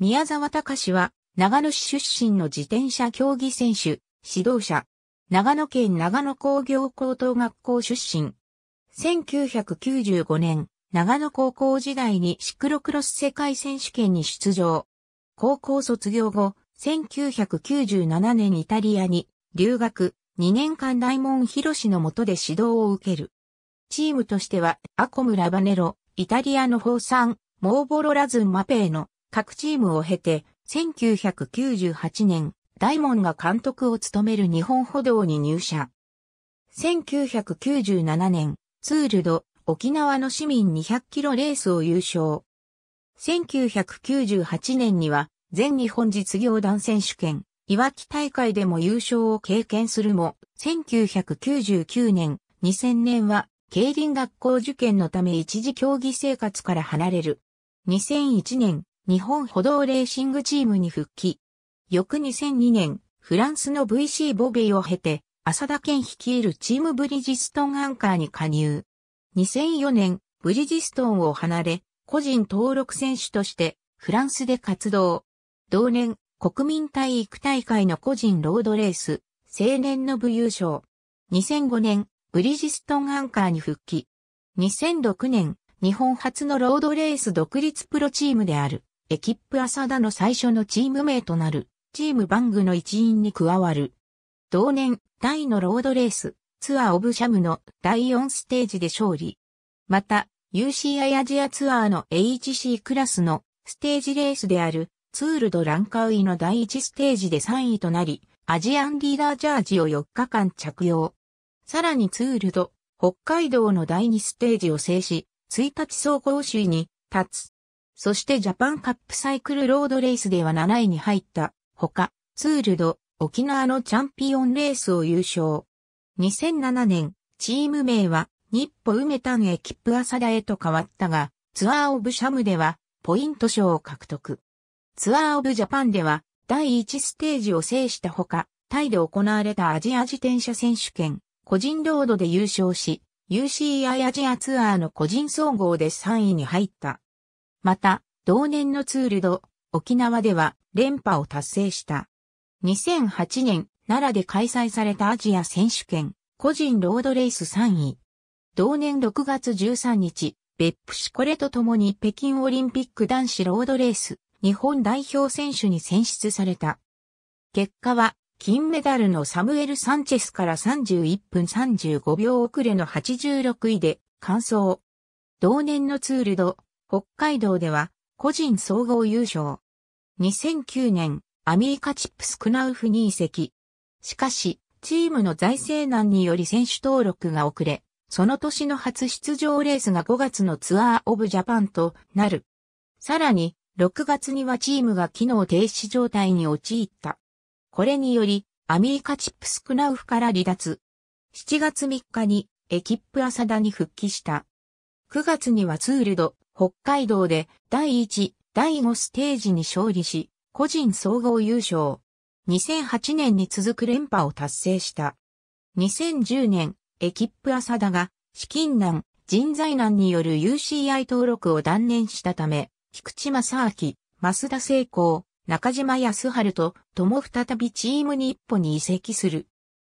宮沢隆は、長野市出身の自転車競技選手、指導者。長野県長野工業高等学校出身。1995年、長野高校時代にシクロクロス世界選手権に出場。高校卒業後、1997年イタリアに留学、2年間大門博士の下で指導を受ける。チームとしては、アコムラバネロ、イタリアの宝山、モーボロラズンマペーの、各チームを経て、1998年、大門が監督を務める日本歩道に入社。1997年、ツールド、沖縄の市民200キロレースを優勝。1998年には、全日本実業団選手権、いわき大会でも優勝を経験するも、1999年、2000年は、競輪学校受験のため一時競技生活から離れる。2001年、日本歩道レーシングチームに復帰。翌2002年、フランスの VC ボビーを経て、浅田県率いるチームブリジストンアンカーに加入。2004年、ブリジストンを離れ、個人登録選手としてフランスで活動。同年、国民体育大会の個人ロードレース、青年の部優勝。2005年、ブリジストンアンカーに復帰。2006年、日本初のロードレース独立プロチームである。エキップ浅田の最初のチーム名となる、チームバングの一員に加わる。同年、大のロードレース、ツアーオブシャムの第4ステージで勝利。また、UCI アジアツアーの HC クラスのステージレースであるツールドランカウイの第1ステージで3位となり、アジアンリーダージャージを4日間着用。さらにツールド、北海道の第2ステージを制し、1日総合首位に立つ。そしてジャパンカップサイクルロードレースでは7位に入った。ほか、ツールド、沖縄のチャンピオンレースを優勝。2007年、チーム名は、日歩梅丹キ切符浅田へと変わったが、ツアーオブシャムでは、ポイント賞を獲得。ツアーオブジャパンでは、第1ステージを制したほか、タイで行われたアジア自転車選手権、個人ロードで優勝し、UCI アジアツアーの個人総合で3位に入った。また、同年のツールド、沖縄では連覇を達成した。2008年、奈良で開催されたアジア選手権、個人ロードレース3位。同年6月13日、別府市これとともに北京オリンピック男子ロードレース、日本代表選手に選出された。結果は、金メダルのサムエル・サンチェスから31分35秒遅れの86位で完走。同年のツールド、北海道では個人総合優勝。2009年、アミーカチップスクナウフに移籍。しかし、チームの財政難により選手登録が遅れ、その年の初出場レースが5月のツアーオブジャパンとなる。さらに、6月にはチームが機能停止状態に陥った。これにより、アミーカチップスクナウフから離脱。7月3日にエキップ浅田に復帰した。9月にはツールド北海道で第1、第5ステージに勝利し、個人総合優勝。2008年に続く連覇を達成した。2010年、エキップ浅田が資金難、人材難による UCI 登録を断念したため、菊池正明、増田聖光、中島康春と共再びチーム日歩に移籍する。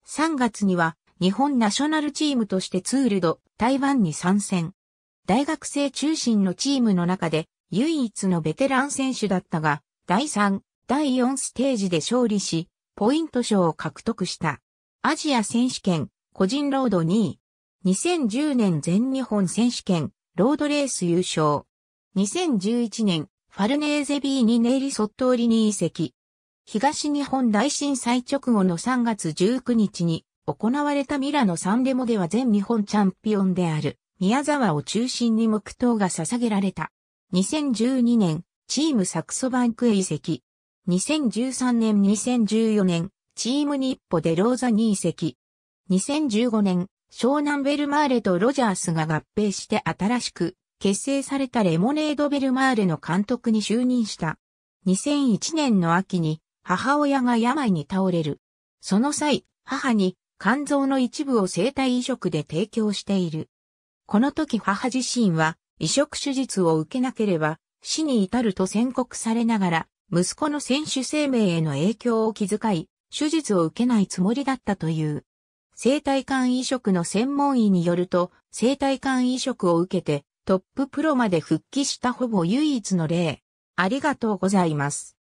3月には日本ナショナルチームとしてツールド、台湾に参戦。大学生中心のチームの中で唯一のベテラン選手だったが、第3、第4ステージで勝利し、ポイント賞を獲得した。アジア選手権、個人ロード2位。2010年全日本選手権、ロードレース優勝。2011年、ファルネーゼビーにネイリソットーリに移籍。東日本大震災直後の3月19日に行われたミラノサンレモでは全日本チャンピオンである。宮沢を中心に黙祷が捧げられた。2012年、チームサクソバンクへ移籍。2013年2014年、チーム日歩でローザに移籍。2015年、湘南ベルマーレとロジャースが合併して新しく結成されたレモネードベルマーレの監督に就任した。2001年の秋に母親が病に倒れる。その際、母に肝臓の一部を生体移植で提供している。この時母自身は移植手術を受けなければ死に至ると宣告されながら、息子の選手生命への影響を気遣い、手術を受けないつもりだったという。生体肝移植の専門医によると、生体肝移植を受けてトッププロまで復帰したほぼ唯一の例。ありがとうございます。